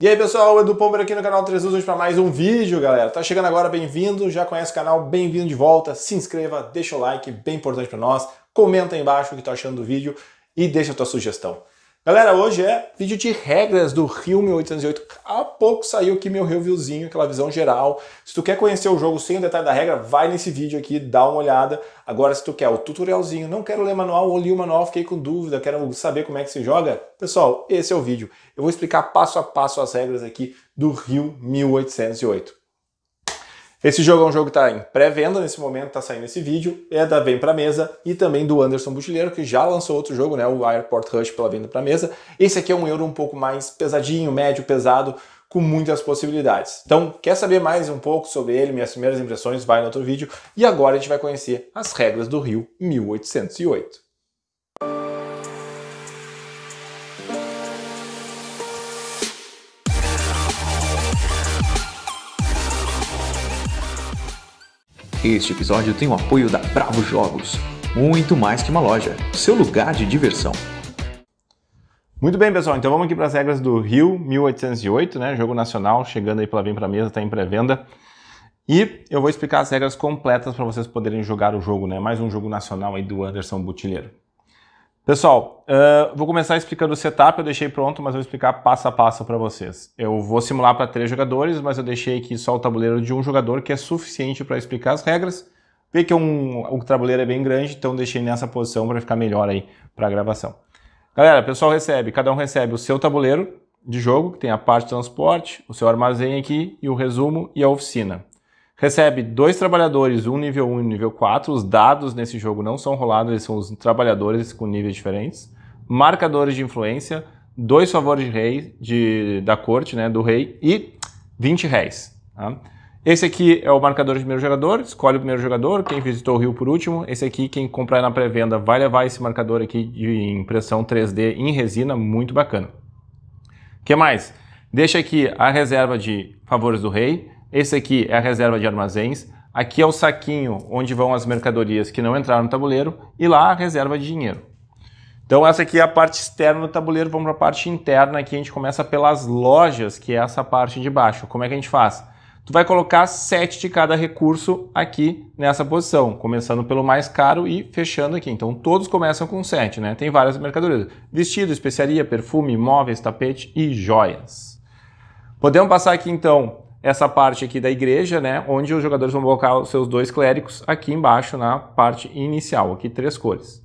E aí pessoal, Edu Pomper aqui no canal 3 para mais um vídeo, galera. Tá chegando agora, bem-vindo. Já conhece o canal, bem-vindo de volta. Se inscreva, deixa o like, bem importante para nós. Comenta aí embaixo o que tá achando do vídeo e deixa a tua sugestão. Galera, hoje é vídeo de regras do Rio 1808. Há pouco saiu aqui meu reviewzinho, aquela visão geral. Se tu quer conhecer o jogo sem o detalhe da regra, vai nesse vídeo aqui, dá uma olhada. Agora, se tu quer o tutorialzinho, não quero ler manual ou li o manual, fiquei com dúvida, quero saber como é que se joga, pessoal, esse é o vídeo. Eu vou explicar passo a passo as regras aqui do Rio 1808. Esse jogo é um jogo que está em pré-venda nesse momento, está saindo esse vídeo, é da Vem Pra Mesa e também do Anderson Butileiro, que já lançou outro jogo, né, o Airport Rush pela venda para mesa. Esse aqui é um euro um pouco mais pesadinho, médio, pesado, com muitas possibilidades. Então, quer saber mais um pouco sobre ele, minhas primeiras impressões, vai no outro vídeo. E agora a gente vai conhecer as regras do Rio 1808. Este episódio tem o apoio da Bravo Jogos, muito mais que uma loja, seu lugar de diversão. Muito bem, pessoal, então vamos aqui para as regras do Rio 1808, né? Jogo nacional, chegando aí pela Vem para Mesa, está em pré-venda. E eu vou explicar as regras completas para vocês poderem jogar o jogo, né? Mais um jogo nacional aí do Anderson Butilheiro. Pessoal, uh, vou começar explicando o setup, eu deixei pronto, mas vou explicar passo a passo para vocês. Eu vou simular para três jogadores, mas eu deixei aqui só o tabuleiro de um jogador, que é suficiente para explicar as regras. Vê que é um, o tabuleiro é bem grande, então deixei nessa posição para ficar melhor aí para a gravação. Galera, o pessoal recebe, cada um recebe o seu tabuleiro de jogo, que tem a parte de transporte, o seu armazém aqui e o resumo e a oficina recebe dois trabalhadores, um nível 1 e nível 4. Os dados nesse jogo não são rolados, eles são os trabalhadores com níveis diferentes. Marcadores de influência, dois favores de rei, de, da corte, né, do rei, e 20 réis. Tá? Esse aqui é o marcador de primeiro jogador, escolhe o primeiro jogador, quem visitou o Rio por último. Esse aqui, quem comprar na pré-venda, vai levar esse marcador aqui de impressão 3D em resina, muito bacana. O que mais? Deixa aqui a reserva de favores do rei, esse aqui é a reserva de armazéns. Aqui é o saquinho onde vão as mercadorias que não entraram no tabuleiro. E lá a reserva de dinheiro. Então essa aqui é a parte externa do tabuleiro. Vamos para a parte interna. Aqui a gente começa pelas lojas, que é essa parte de baixo. Como é que a gente faz? Tu vai colocar 7 de cada recurso aqui nessa posição, começando pelo mais caro e fechando aqui. Então todos começam com 7, né? Tem várias mercadorias: vestido, especiaria, perfume, móveis, tapete e joias. Podemos passar aqui então essa parte aqui da igreja, né, onde os jogadores vão colocar os seus dois clérigos aqui embaixo na parte inicial, aqui três cores.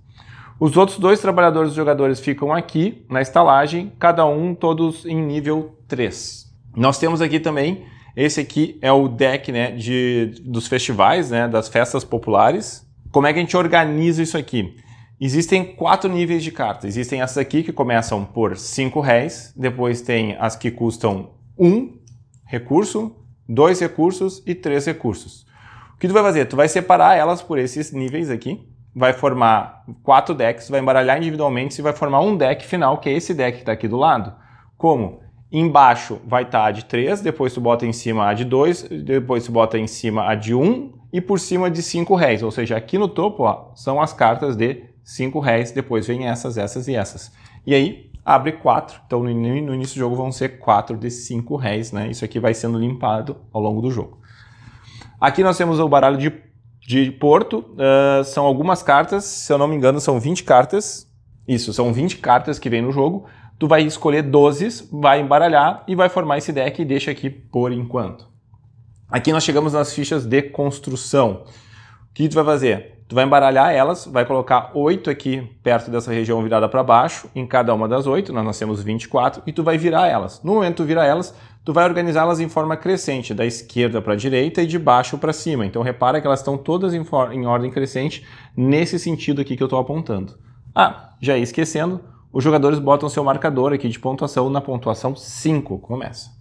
Os outros dois trabalhadores dos jogadores ficam aqui na estalagem, cada um todos em nível 3. Nós temos aqui também, esse aqui é o deck né, de, dos festivais, né, das festas populares. Como é que a gente organiza isso aqui? Existem quatro níveis de cartas. Existem essas aqui que começam por 5 réis, depois tem as que custam 1, um, recurso, dois recursos e três recursos. O que tu vai fazer? Tu vai separar elas por esses níveis aqui, vai formar quatro decks, vai embaralhar individualmente e vai formar um deck final, que é esse deck que está aqui do lado. Como? Embaixo vai estar tá a de 3, depois tu bota em cima a de 2, depois tu bota em cima a de 1 um, e por cima de 5 réis. Ou seja, aqui no topo ó, são as cartas de 5 réis, depois vem essas, essas e essas. E aí, abre 4, então no início do jogo vão ser 4 desses 5 réis, né? Isso aqui vai sendo limpado ao longo do jogo. Aqui nós temos o baralho de, de Porto, uh, são algumas cartas, se eu não me engano são 20 cartas, isso, são 20 cartas que vem no jogo, tu vai escolher 12, vai embaralhar e vai formar esse deck e deixa aqui por enquanto. Aqui nós chegamos nas fichas de construção. O que tu vai fazer? tu vai embaralhar elas, vai colocar oito aqui perto dessa região virada para baixo, em cada uma das oito, nós temos 24, e tu vai virar elas. No momento que tu virar elas, tu vai organizá-las em forma crescente, da esquerda para a direita e de baixo para cima. Então repara que elas estão todas em, em ordem crescente, nesse sentido aqui que eu estou apontando. Ah, já ia esquecendo, os jogadores botam seu marcador aqui de pontuação na pontuação 5, começa.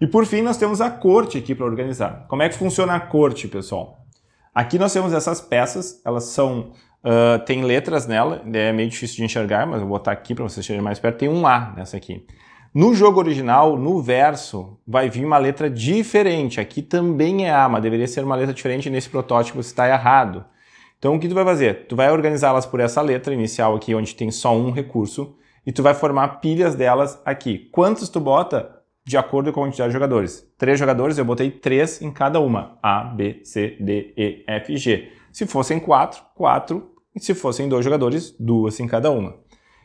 E por fim, nós temos a corte aqui para organizar. Como é que funciona a corte, pessoal? Aqui nós temos essas peças, elas são uh, tem letras nela, é meio difícil de enxergar, mas vou botar aqui para vocês chegarem mais perto, tem um A nessa aqui. No jogo original, no verso, vai vir uma letra diferente. Aqui também é A, mas deveria ser uma letra diferente nesse protótipo está errado. Então o que tu vai fazer? Tu vai organizá-las por essa letra inicial aqui, onde tem só um recurso, e tu vai formar pilhas delas aqui. Quantos tu bota? De acordo com a quantidade de jogadores três jogadores, eu botei três em cada uma. A, B, C, D, E, F, G. Se fossem quatro, quatro. E se fossem dois jogadores, duas em cada uma.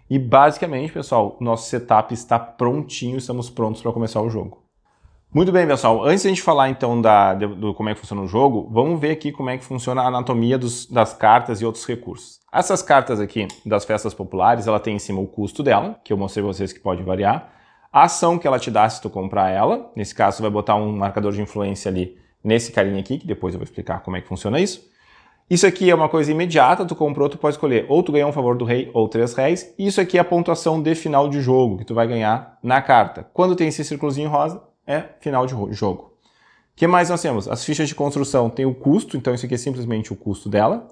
E basicamente, pessoal, nosso setup está prontinho, estamos prontos para começar o jogo. Muito bem, pessoal. Antes de a gente falar então da, do, do, como é que funciona o jogo, vamos ver aqui como é que funciona a anatomia dos, das cartas e outros recursos. Essas cartas aqui das festas populares, ela tem em cima o custo dela, que eu mostrei para vocês que pode variar a ação que ela te dá se tu comprar ela. Nesse caso, tu vai botar um marcador de influência ali nesse carinha aqui, que depois eu vou explicar como é que funciona isso. Isso aqui é uma coisa imediata, tu comprou, tu pode escolher ou tu ganhou um favor do rei ou três réis. Isso aqui é a pontuação de final de jogo que tu vai ganhar na carta. Quando tem esse círculozinho rosa, é final de jogo. O que mais nós temos? As fichas de construção têm o custo, então isso aqui é simplesmente o custo dela.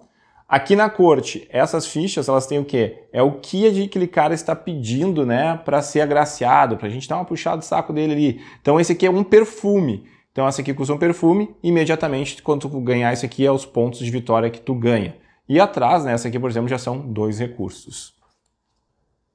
Aqui na corte, essas fichas, elas têm o quê? É o que aquele cara está pedindo, né, para ser agraciado, para a gente dar uma puxada do saco dele ali. Então esse aqui é um perfume. Então essa aqui custa um perfume, imediatamente quando tu ganhar isso aqui é os pontos de vitória que tu ganha. E atrás, né, essa aqui, por exemplo, já são dois recursos.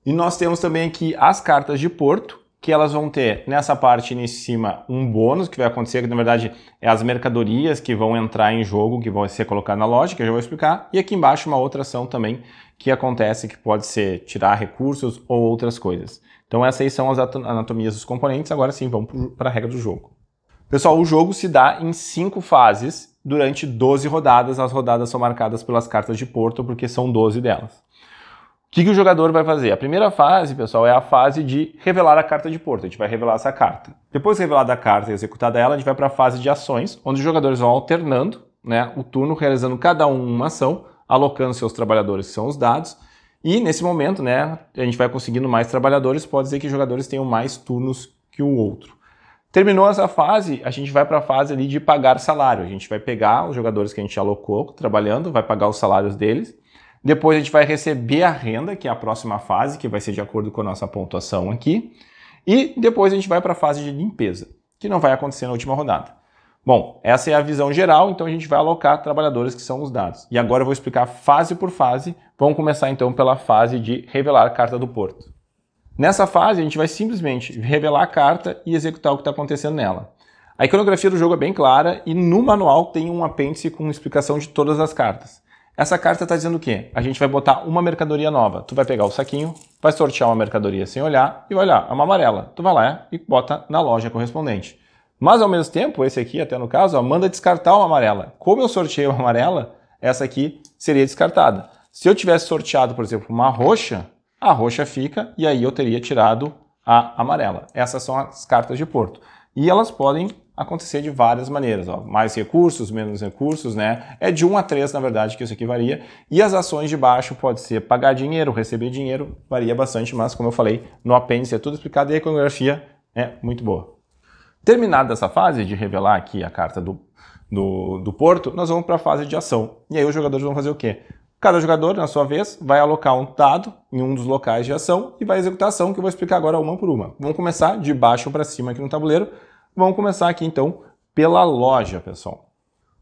E nós temos também aqui as cartas de porto, que elas vão ter nessa parte em cima um bônus que vai acontecer, que na verdade é as mercadorias que vão entrar em jogo, que vão ser colocadas na loja, que eu já vou explicar, e aqui embaixo uma outra ação também que acontece, que pode ser tirar recursos ou outras coisas. Então essas aí são as anatomias dos componentes, agora sim vamos para a regra do jogo. Pessoal, o jogo se dá em cinco fases durante 12 rodadas, as rodadas são marcadas pelas cartas de Porto, porque são 12 delas que, que o jogador vai fazer? A primeira fase, pessoal, é a fase de revelar a carta de porto. A gente vai revelar essa carta. Depois de revelada a carta e executada ela, a gente vai para a fase de ações, onde os jogadores vão alternando né, o turno, realizando cada um uma ação, alocando seus trabalhadores, que são os dados. E nesse momento, né, a gente vai conseguindo mais trabalhadores, pode dizer que os jogadores tenham mais turnos que o outro. Terminou essa fase, a gente vai para a fase ali de pagar salário. A gente vai pegar os jogadores que a gente alocou trabalhando, vai pagar os salários deles depois a gente vai receber a renda, que é a próxima fase, que vai ser de acordo com a nossa pontuação aqui. E depois a gente vai para a fase de limpeza, que não vai acontecer na última rodada. Bom, essa é a visão geral, então a gente vai alocar trabalhadores que são os dados. E agora eu vou explicar fase por fase. Vamos começar então pela fase de revelar a carta do porto. Nessa fase, a gente vai simplesmente revelar a carta e executar o que está acontecendo nela. A iconografia do jogo é bem clara e no manual tem um apêndice com explicação de todas as cartas. Essa carta está dizendo o quê? A gente vai botar uma mercadoria nova. Tu vai pegar o saquinho, vai sortear uma mercadoria sem olhar e vai olhar, é uma amarela. Tu vai lá e bota na loja correspondente. Mas ao mesmo tempo, esse aqui, até no caso, ó, manda descartar uma amarela. Como eu sorteei uma amarela, essa aqui seria descartada. Se eu tivesse sorteado, por exemplo, uma roxa, a roxa fica e aí eu teria tirado a amarela. Essas são as cartas de Porto. E elas podem acontecer de várias maneiras, ó, mais recursos, menos recursos, né? É de 1 a 3, na verdade, que isso aqui varia. E as ações de baixo pode ser pagar dinheiro, receber dinheiro, varia bastante, mas como eu falei, no apêndice é tudo explicado e a iconografia é muito boa. Terminada essa fase de revelar aqui a carta do, do, do Porto, nós vamos para a fase de ação. E aí os jogadores vão fazer o quê? Cada jogador, na sua vez, vai alocar um dado em um dos locais de ação e vai executar a ação, que eu vou explicar agora uma por uma. Vamos começar de baixo para cima aqui no tabuleiro. Vamos começar aqui então pela loja, pessoal.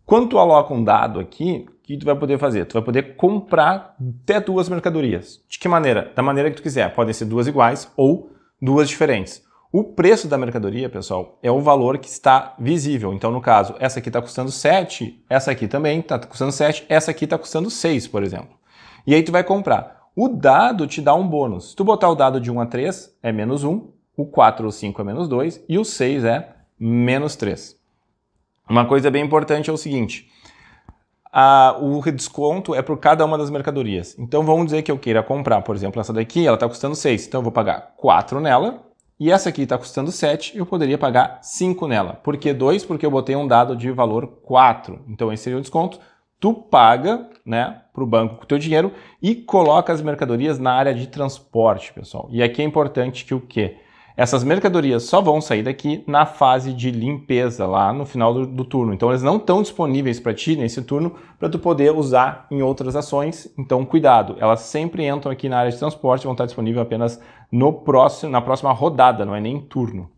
Quando tu aloca um dado aqui, o que tu vai poder fazer? Tu vai poder comprar até duas mercadorias. De que maneira? Da maneira que tu quiser. Podem ser duas iguais ou duas diferentes. O preço da mercadoria, pessoal, é o valor que está visível. Então, no caso, essa aqui está custando 7, essa aqui também está custando 7, essa aqui está custando 6, por exemplo. E aí tu vai comprar. O dado te dá um bônus. Se tu botar o dado de 1 a 3, é menos 1, o 4 ou 5 é menos 2 e o 6 é menos 3. Uma coisa bem importante é o seguinte, a, o desconto é por cada uma das mercadorias. Então vamos dizer que eu queira comprar, por exemplo, essa daqui, ela está custando 6, então eu vou pagar 4 nela, e essa aqui está custando 7, eu poderia pagar 5 nela. Por que 2? Porque eu botei um dado de valor 4. Então esse seria o desconto. Tu paga né, para o banco com o teu dinheiro e coloca as mercadorias na área de transporte, pessoal. E aqui é importante que o quê? Essas mercadorias só vão sair daqui na fase de limpeza, lá no final do, do turno. Então, elas não estão disponíveis para ti nesse turno para tu poder usar em outras ações. Então, cuidado, elas sempre entram aqui na área de transporte, vão estar disponíveis apenas no próximo, na próxima rodada, não é nem turno.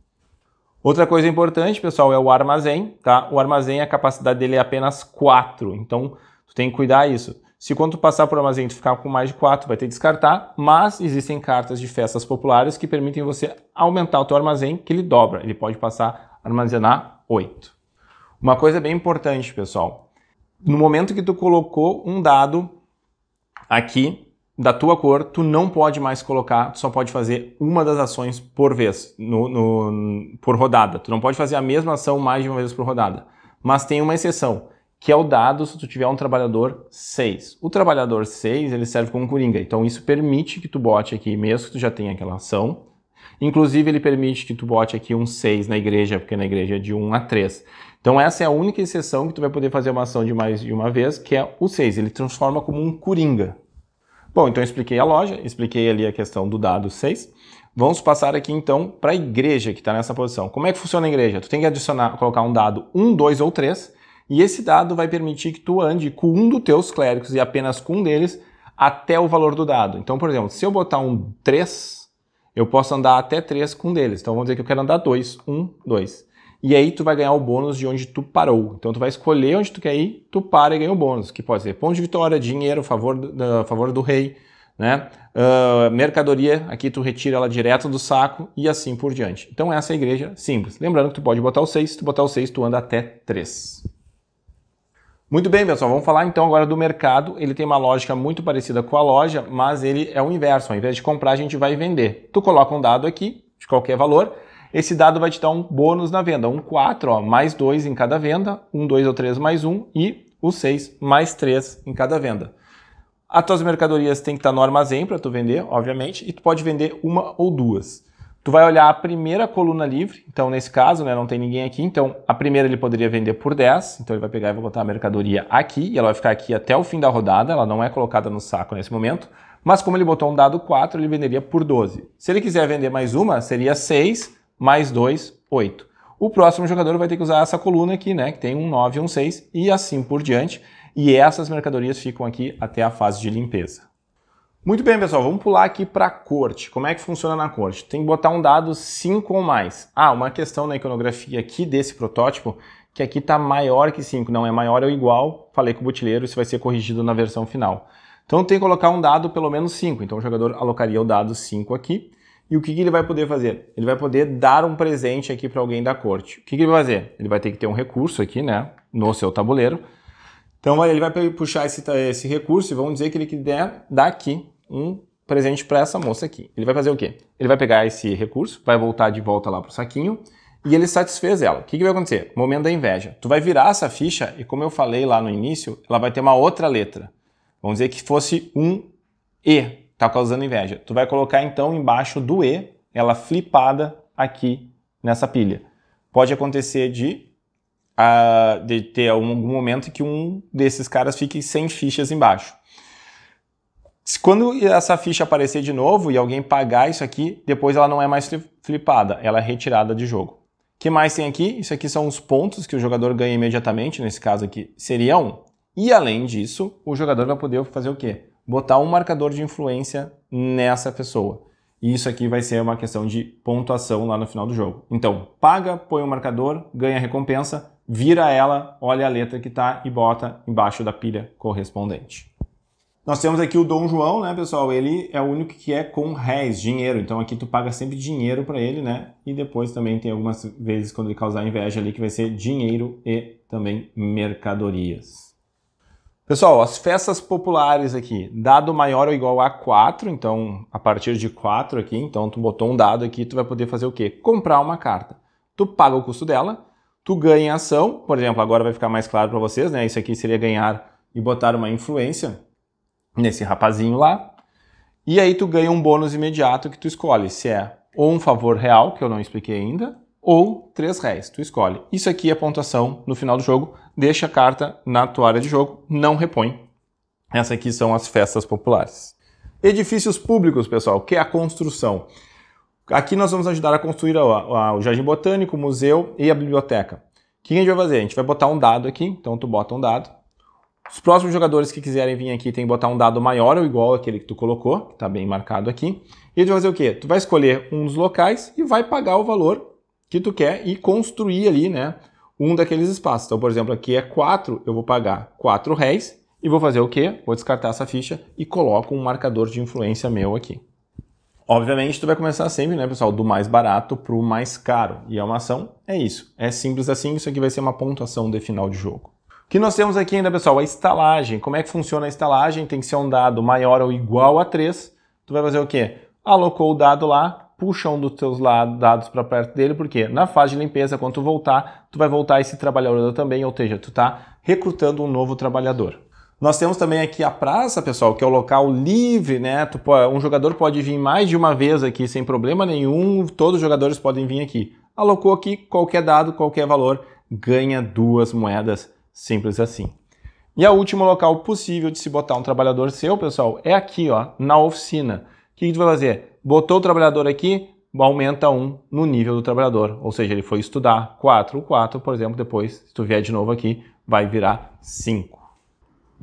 Outra coisa importante, pessoal, é o armazém, tá? O armazém, a capacidade dele é apenas 4, então tu tem que cuidar isso. Se quando passar por armazém tu ficar com mais de 4, vai ter que descartar, mas existem cartas de festas populares que permitem você aumentar o teu armazém, que ele dobra, ele pode passar a armazenar 8. Uma coisa bem importante, pessoal. No momento que tu colocou um dado aqui da tua cor, tu não pode mais colocar, tu só pode fazer uma das ações por vez, no, no por rodada. Tu não pode fazer a mesma ação mais de uma vez por rodada. Mas tem uma exceção que é o dado se tu tiver um trabalhador 6. O trabalhador 6, ele serve como coringa, então isso permite que tu bote aqui, mesmo que tu já tenha aquela ação, inclusive ele permite que tu bote aqui um 6 na igreja, porque na igreja é de 1 a 3. Então essa é a única exceção que tu vai poder fazer uma ação de mais de uma vez, que é o 6, ele transforma como um coringa. Bom, então eu expliquei a loja, expliquei ali a questão do dado 6, Vamos passar aqui então para a igreja que está nessa posição. Como é que funciona a igreja? Tu tem que adicionar, colocar um dado 1, 2 ou 3 e esse dado vai permitir que tu ande com um dos teus clérigos e apenas com um deles até o valor do dado. Então, por exemplo, se eu botar um 3, eu posso andar até 3 com um deles. Então vamos dizer que eu quero andar 2, 1, 2. E aí tu vai ganhar o bônus de onde tu parou. Então tu vai escolher onde tu quer ir, tu para e ganha o bônus, que pode ser ponto de vitória, dinheiro, favor, do, favor do rei, né? Uh, mercadoria, aqui tu retira ela direto do saco e assim por diante. Então essa é a igreja simples. Lembrando que tu pode botar o 6, se tu botar o 6, tu anda até 3. Muito bem, pessoal, vamos falar então agora do mercado. Ele tem uma lógica muito parecida com a loja, mas ele é o inverso. Ao invés de comprar, a gente vai vender. Tu coloca um dado aqui, de qualquer valor, esse dado vai te dar um bônus na venda, um 4, ó, mais 2 em cada venda, um 2 ou 3 mais 1 e o 6 mais 3 em cada venda. As tuas mercadorias têm que estar no armazém para tu vender, obviamente, e tu pode vender uma ou duas. Tu vai olhar a primeira coluna livre, então nesse caso né, não tem ninguém aqui, então a primeira ele poderia vender por 10, então ele vai pegar e vai botar a mercadoria aqui, e ela vai ficar aqui até o fim da rodada, ela não é colocada no saco nesse momento, mas como ele botou um dado 4, ele venderia por 12. Se ele quiser vender mais uma, seria 6 mais 2, 8. O próximo jogador vai ter que usar essa coluna aqui, né, que tem um 9 e um 6, e assim por diante, e essas mercadorias ficam aqui até a fase de limpeza. Muito bem, pessoal, vamos pular aqui para a corte. Como é que funciona na corte? Tem que botar um dado 5 ou mais. Ah, uma questão na iconografia aqui desse protótipo, que aqui está maior que 5. Não, é maior ou é igual. Falei com o botilheiro, isso vai ser corrigido na versão final. Então tem que colocar um dado pelo menos 5. Então o jogador alocaria o dado 5 aqui. E o que, que, ele vai poder fazer? Ele vai poder dar um presente aqui para alguém da corte. O que, que ele vai fazer? Ele vai ter que ter um recurso aqui, né, no seu tabuleiro. Então ele vai puxar esse, esse recurso e vamos dizer que ele quiser dar aqui um presente para essa moça aqui. Ele vai fazer o quê? Ele vai pegar esse recurso, vai voltar de volta lá para o saquinho e ele satisfez ela. O que, que vai acontecer? Momento da inveja. Tu vai virar essa ficha e, como eu falei lá no início, ela vai ter uma outra letra. Vamos dizer que fosse um E, tá causando inveja. Tu vai colocar então embaixo do E, ela flipada aqui nessa pilha. Pode acontecer de, uh, de ter algum momento que um desses caras fique sem fichas embaixo. Quando essa ficha aparecer de novo e alguém pagar isso aqui, depois ela não é mais flipada, ela é retirada de jogo. O que mais tem aqui? Isso aqui são os pontos que o jogador ganha imediatamente, nesse caso aqui seria um. E além disso, o jogador vai poder fazer o quê? Botar um marcador de influência nessa pessoa. E isso aqui vai ser uma questão de pontuação lá no final do jogo. Então, paga, põe o um marcador, ganha a recompensa, vira ela, olha a letra que está e bota embaixo da pilha correspondente. Nós temos aqui o Dom João, né, pessoal? Ele é o único que é com réis, dinheiro. Então aqui tu paga sempre dinheiro para ele, né? E depois também tem algumas vezes quando ele causar inveja ali que vai ser dinheiro e também mercadorias. Pessoal, as festas populares aqui, dado maior ou igual a 4, então a partir de 4 aqui, então tu botou um dado aqui, tu vai poder fazer o quê? Comprar uma carta. Tu paga o custo dela, tu ganha ação, por exemplo, agora vai ficar mais claro para vocês, né? Isso aqui seria ganhar e botar uma influência nesse rapazinho lá. E aí tu ganha um bônus imediato que tu escolhe, se é ou um favor real, que eu não expliquei ainda, ou três réis, tu escolhe. Isso aqui é a pontuação no final do jogo, deixa a carta na tua área de jogo, não repõe. Essas aqui são as festas populares. Edifícios públicos, pessoal, que é a construção. Aqui nós vamos ajudar a construir o jardim botânico, o museu e a biblioteca. O que a gente vai fazer? A gente vai botar um dado aqui, então tu bota um dado os próximos jogadores que quiserem vir aqui tem que botar um dado maior ou igual aquele que tu colocou, que está bem marcado aqui. E tu vai fazer o quê? Tu vai escolher um dos locais e vai pagar o valor que tu quer e construir ali, né, um daqueles espaços. Então, por exemplo, aqui é 4, eu vou pagar 4 réis e vou fazer o quê? Vou descartar essa ficha e coloco um marcador de influência meu aqui. Obviamente, tu vai começar sempre, né, pessoal, do mais barato para o mais caro. E é uma ação, é isso. É simples assim, isso aqui vai ser uma pontuação de final de jogo. O que nós temos aqui ainda, pessoal? A estalagem. Como é que funciona a estalagem? Tem que ser um dado maior ou igual a 3. Tu vai fazer o quê? Alocou o dado lá, puxa um dos teus dados para perto dele, porque na fase de limpeza, quando tu voltar, tu vai voltar esse trabalhador também, ou seja, tu está recrutando um novo trabalhador. Nós temos também aqui a praça, pessoal, que é o local livre, né? um jogador pode vir mais de uma vez aqui sem problema nenhum, todos os jogadores podem vir aqui. Alocou aqui qualquer dado, qualquer valor, ganha duas moedas Simples assim. E o último local possível de se botar um trabalhador seu, pessoal, é aqui, ó, na oficina. O que, que tu vai fazer? Botou o trabalhador aqui, aumenta um no nível do trabalhador. Ou seja, ele foi estudar 4, 4, por exemplo, depois, se tu vier de novo aqui, vai virar 5.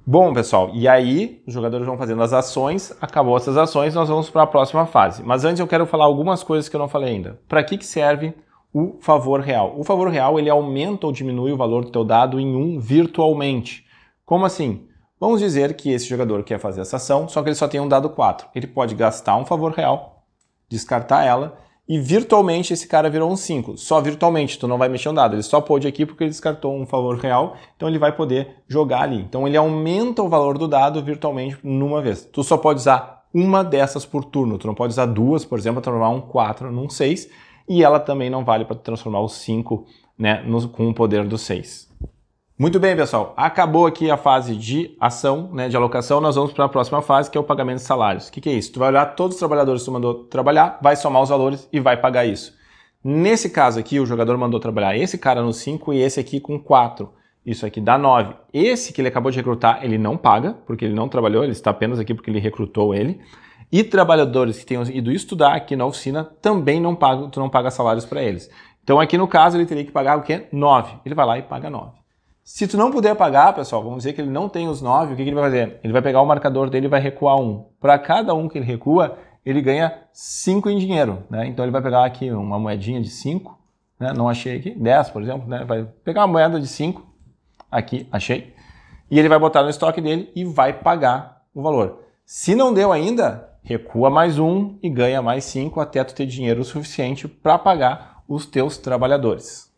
Bom, pessoal, e aí os jogadores vão fazendo as ações, acabou essas ações, nós vamos para a próxima fase. Mas antes eu quero falar algumas coisas que eu não falei ainda. Para que, que serve o favor real. O favor real ele aumenta ou diminui o valor do teu dado em 1 um virtualmente. Como assim? Vamos dizer que esse jogador quer fazer essa ação, só que ele só tem um dado 4. Ele pode gastar um favor real, descartar ela, e virtualmente esse cara virou um 5. Só virtualmente, tu não vai mexer um dado. Ele só pôde aqui porque ele descartou um favor real, então ele vai poder jogar ali. Então ele aumenta o valor do dado virtualmente numa vez. Tu só pode usar uma dessas por turno. Tu não pode usar duas, por exemplo, transformar um 4 num 6 e ela também não vale para transformar o 5 né, com o poder do 6. Muito bem, pessoal. Acabou aqui a fase de ação, né, de alocação. Nós vamos para a próxima fase, que é o pagamento de salários. O que, que, é isso? Tu vai olhar todos os trabalhadores que tu mandou trabalhar, vai somar os valores e vai pagar isso. Nesse caso aqui, o jogador mandou trabalhar esse cara no 5 e esse aqui com 4. Isso aqui dá 9. Esse que ele acabou de recrutar, ele não paga, porque ele não trabalhou, ele está apenas aqui porque ele recrutou ele. E trabalhadores que tenham ido estudar aqui na oficina também não pagam, tu não paga salários para eles. Então aqui no caso ele teria que pagar o quê? 9. Ele vai lá e paga 9. Se tu não puder pagar, pessoal, vamos dizer que ele não tem os 9, o que, que ele vai fazer? Ele vai pegar o marcador dele e vai recuar um. Para cada um que ele recua, ele ganha 5 em dinheiro. Né? Então ele vai pegar aqui uma moedinha de 5, né? não achei aqui, 10 por exemplo, né? vai pegar uma moeda de 5, aqui, achei, e ele vai botar no estoque dele e vai pagar o valor. Se não deu ainda, recua mais um e ganha mais cinco até tu ter dinheiro suficiente para pagar os teus trabalhadores.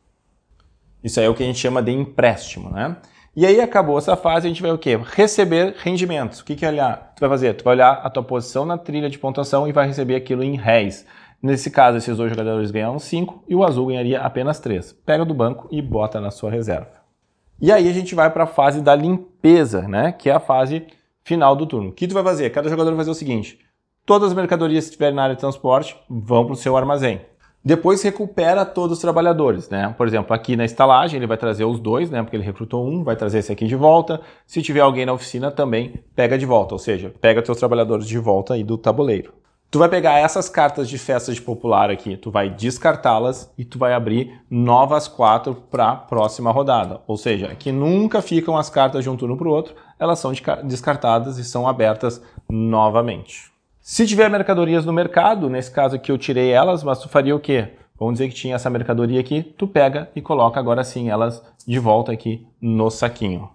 Isso aí é o que a gente chama de empréstimo, né? E aí acabou essa fase, a gente vai o quê? Receber rendimentos. O que que é olhar? Tu vai fazer? Tu vai olhar a tua posição na trilha de pontuação e vai receber aquilo em réis. Nesse caso, esses dois jogadores ganharam 5 e o azul ganharia apenas 3. Pega do banco e bota na sua reserva. E aí a gente vai para a fase da limpeza, né? Que é a fase final do turno. O que tu vai fazer? Cada jogador vai fazer o seguinte: Todas as mercadorias que estiverem na área de transporte vão para o seu armazém. Depois recupera todos os trabalhadores, né? Por exemplo, aqui na estalagem ele vai trazer os dois, né? Porque ele recrutou um, vai trazer esse aqui de volta. Se tiver alguém na oficina também pega de volta, ou seja, pega seus trabalhadores de volta aí do tabuleiro. Tu vai pegar essas cartas de festa de popular aqui, tu vai descartá-las e tu vai abrir novas quatro para a próxima rodada. Ou seja, que nunca ficam as cartas de um turno para o outro, elas são descartadas e são abertas novamente. Se tiver mercadorias no mercado, nesse caso aqui eu tirei elas, mas tu faria o quê? Vamos dizer que tinha essa mercadoria aqui, tu pega e coloca agora sim elas de volta aqui no saquinho.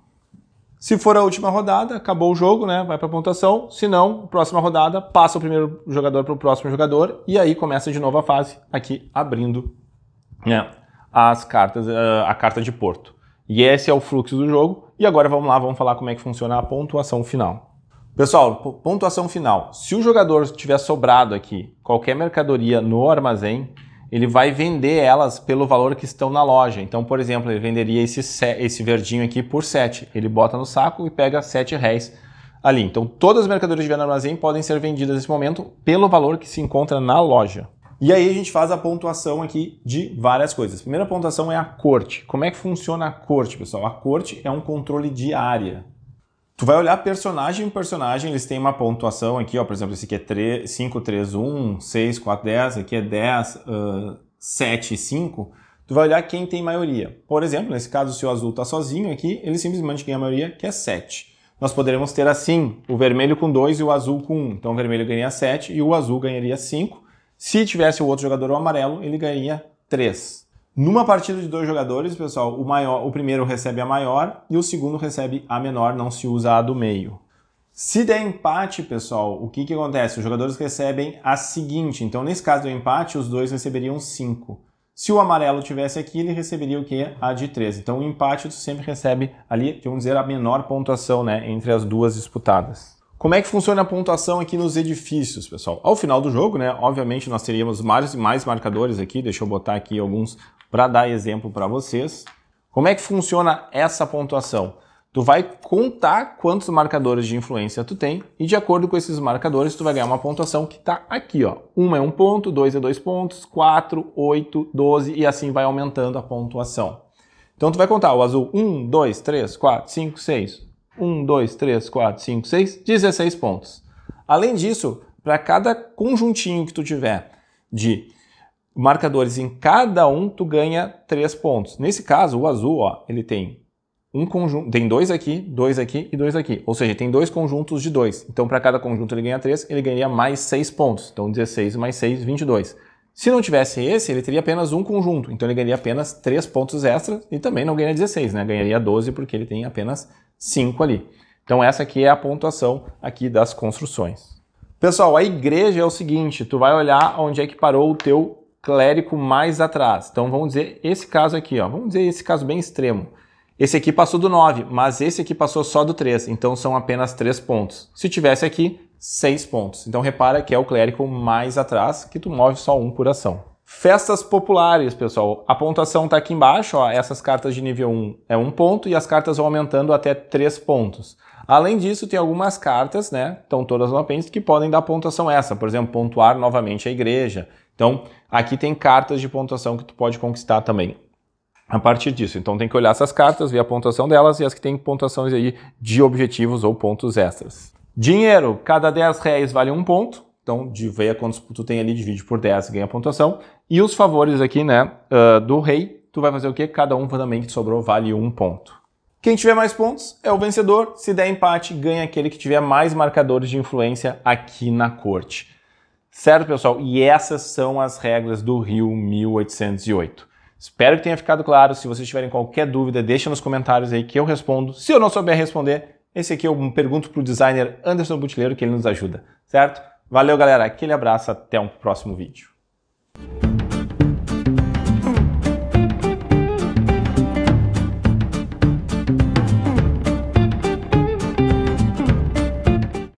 Se for a última rodada, acabou o jogo, né? Vai para pontuação. Se não, próxima rodada, passa o primeiro jogador para o próximo jogador e aí começa de novo a fase aqui abrindo né, as cartas, eh, a carta de porto. E esse é o fluxo do jogo. E agora vamos lá, vamos falar como é que funciona a pontuação final. Pessoal, pontuação final. Se o jogador tiver sobrado aqui qualquer mercadoria no armazém, ele vai vender elas pelo valor que estão na loja. Então, por exemplo, ele venderia esse, esse verdinho aqui por 7. Ele bota no saco e pega 7 réis ali. Então, todas as mercadorias de venda no armazém podem ser vendidas nesse momento pelo valor que se encontra na loja. E aí a gente faz a pontuação aqui de várias coisas. A primeira pontuação é a corte. Como é que funciona a corte, pessoal? A corte é um controle de área. Tu vai olhar personagem em personagem, eles têm uma pontuação aqui, ó, por exemplo, esse aqui é 3, 5, 3, 1, 6, 4, 10, aqui é 10, uh, 7, 5. Tu vai olhar quem tem maioria. Por exemplo, nesse caso, se o azul tá sozinho aqui, ele simplesmente ganha a maioria, que é 7. Nós poderemos ter assim, o vermelho com 2 e o azul com 1. Então o vermelho ganharia 7 e o azul ganharia 5. Se tivesse o outro jogador o amarelo, ele ganharia 3. Numa partida de dois jogadores, pessoal, o, maior, o primeiro recebe a maior e o segundo recebe a menor, não se usa a do meio. Se der empate, pessoal, o que, que acontece? Os jogadores recebem a seguinte. Então, nesse caso do empate, os dois receberiam 5. Se o amarelo tivesse aqui, ele receberia o quê? A de 13. Então, o empate sempre recebe ali, vamos dizer, a menor pontuação né, entre as duas disputadas. Como é que funciona a pontuação aqui nos edifícios, pessoal? Ao final do jogo, né, obviamente nós teríamos mais, mais marcadores aqui, deixa eu botar aqui alguns para dar exemplo para vocês. Como é que funciona essa pontuação? Tu vai contar quantos marcadores de influência tu tem e de acordo com esses marcadores tu vai ganhar uma pontuação que está aqui, ó. Um é um ponto, dois é dois pontos, quatro, oito, doze e assim vai aumentando a pontuação. Então tu vai contar o azul 1, 2, 3, 4, 5, 6. 1, 2, 3, 4, 5, 6, 16 pontos. Além disso, para cada conjuntinho que tu tiver de marcadores em cada um, tu ganha três pontos. Nesse caso, o azul, ó, ele tem um conjunto, tem dois aqui, dois aqui e dois aqui. Ou seja, tem dois conjuntos de dois. Então, para cada conjunto ele ganha três, ele ganharia mais seis pontos. Então, 16 mais 6, 22. Se não tivesse esse, ele teria apenas um conjunto. Então, ele ganharia apenas três pontos extras e também não ganharia 16, né? Ganharia 12 porque ele tem apenas cinco ali. Então, essa aqui é a pontuação aqui das construções. Pessoal, a igreja é o seguinte, tu vai olhar onde é que parou o teu clérigo mais atrás. Então vamos dizer esse caso aqui, ó. Vamos dizer esse caso bem extremo. Esse aqui passou do 9, mas esse aqui passou só do 3, então são apenas 3 pontos. Se tivesse aqui, 6 pontos. Então repara que é o clérigo mais atrás, que tu move só um por ação. Festas populares, pessoal. A pontuação está aqui embaixo, ó. essas cartas de nível 1 é 1 ponto e as cartas vão aumentando até 3 pontos. Além disso, tem algumas cartas, né, estão todas no apêndice, que podem dar pontuação essa. Por exemplo, pontuar novamente a igreja, então, aqui tem cartas de pontuação que tu pode conquistar também a partir disso. Então tem que olhar essas cartas, ver a pontuação delas e as que têm pontuações aí de objetivos ou pontos extras. Dinheiro, cada 10 réis vale um ponto. Então, de ver quantos tu tem ali, divide por 10 e ganha pontuação. E os favores aqui, né, uh, do rei, tu vai fazer o quê? Cada um também que sobrou vale um ponto. Quem tiver mais pontos é o vencedor. Se der empate, ganha aquele que tiver mais marcadores de influência aqui na corte. Certo, pessoal? E essas são as regras do Rio 1808. Espero que tenha ficado claro. Se vocês tiverem qualquer dúvida, deixa nos comentários aí que eu respondo. Se eu não souber responder, esse aqui eu pergunto para o designer Anderson Butileiro, que ele nos ajuda, certo? Valeu, galera. Aquele abraço. Até um próximo vídeo.